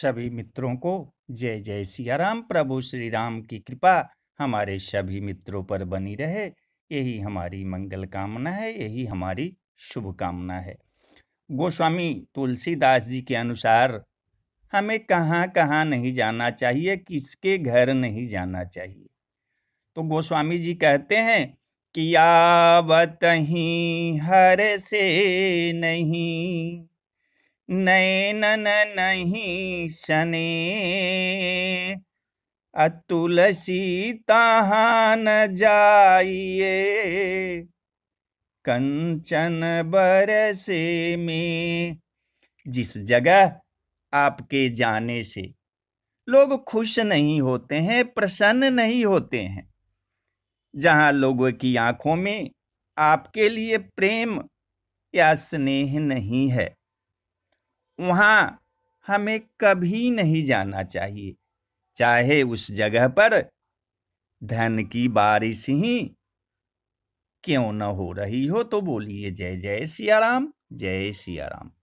सभी मित्रों को जय जय सियाराम प्रभु श्री राम की कृपा हमारे सभी मित्रों पर बनी रहे यही हमारी मंगल कामना है यही हमारी शुभकामना है गोस्वामी तुलसीदास जी के अनुसार हमें कहाँ कहाँ नहीं जाना चाहिए किसके घर नहीं जाना चाहिए तो गोस्वामी जी कहते हैं कि यावत ही हर से नहीं नैनन नहीं शने अतुल सीता न जाइए कंचन बरसे में जिस जगह आपके जाने से लोग खुश नहीं होते हैं प्रसन्न नहीं होते हैं जहाँ लोगों की आंखों में आपके लिए प्रेम या स्नेह नहीं है वहाँ हमें कभी नहीं जाना चाहिए चाहे उस जगह पर धन की बारिश ही क्यों न हो रही हो तो बोलिए जय जय सियाराम जय सियाराम